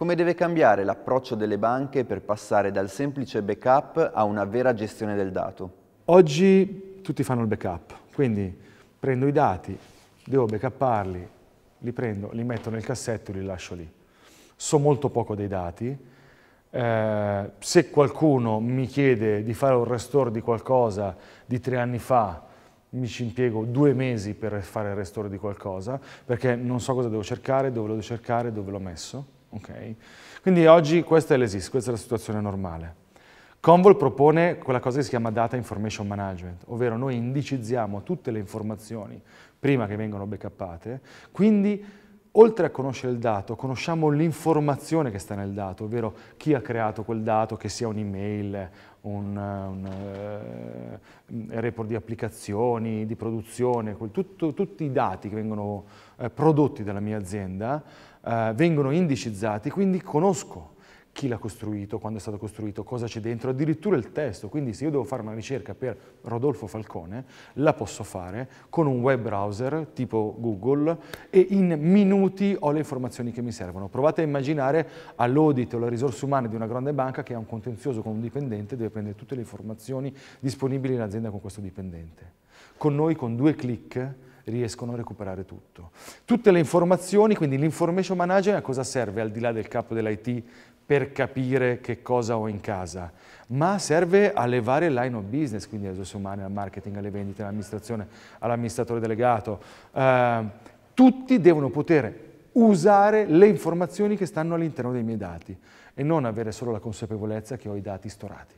Come deve cambiare l'approccio delle banche per passare dal semplice backup a una vera gestione del dato? Oggi tutti fanno il backup, quindi prendo i dati, devo backupparli, li prendo, li metto nel cassetto e li lascio lì. So molto poco dei dati. Eh, se qualcuno mi chiede di fare un restore di qualcosa di tre anni fa, mi ci impiego due mesi per fare il restore di qualcosa, perché non so cosa devo cercare, dove lo devo cercare, dove l'ho messo. Okay. Quindi oggi questa è l'esist, questa è la situazione normale. Convol propone quella cosa che si chiama Data Information Management, ovvero noi indicizziamo tutte le informazioni prima che vengano backupate, quindi oltre a conoscere il dato, conosciamo l'informazione che sta nel dato, ovvero chi ha creato quel dato, che sia un'email, un, un eh, eh, report di applicazioni, di produzione, tutto, tutti i dati che vengono eh, prodotti dalla mia azienda eh, vengono indicizzati, quindi conosco chi l'ha costruito, quando è stato costruito, cosa c'è dentro, addirittura il testo. Quindi se io devo fare una ricerca per Rodolfo Falcone, la posso fare con un web browser tipo Google e in minuti ho le informazioni che mi servono. Provate a immaginare all'audit o alle risorse umane di una grande banca che ha un contenzioso con un dipendente, deve prendere tutte le informazioni disponibili in azienda con questo dipendente. Con noi, con due clic, riescono a recuperare tutto. Tutte le informazioni, quindi l'information manager a cosa serve al di là del capo dell'IT per capire che cosa ho in casa, ma serve alle varie line of business, quindi alle risorse umane, al marketing, alle vendite, all'amministrazione, all'amministratore delegato. Eh, tutti devono poter usare le informazioni che stanno all'interno dei miei dati e non avere solo la consapevolezza che ho i dati storati.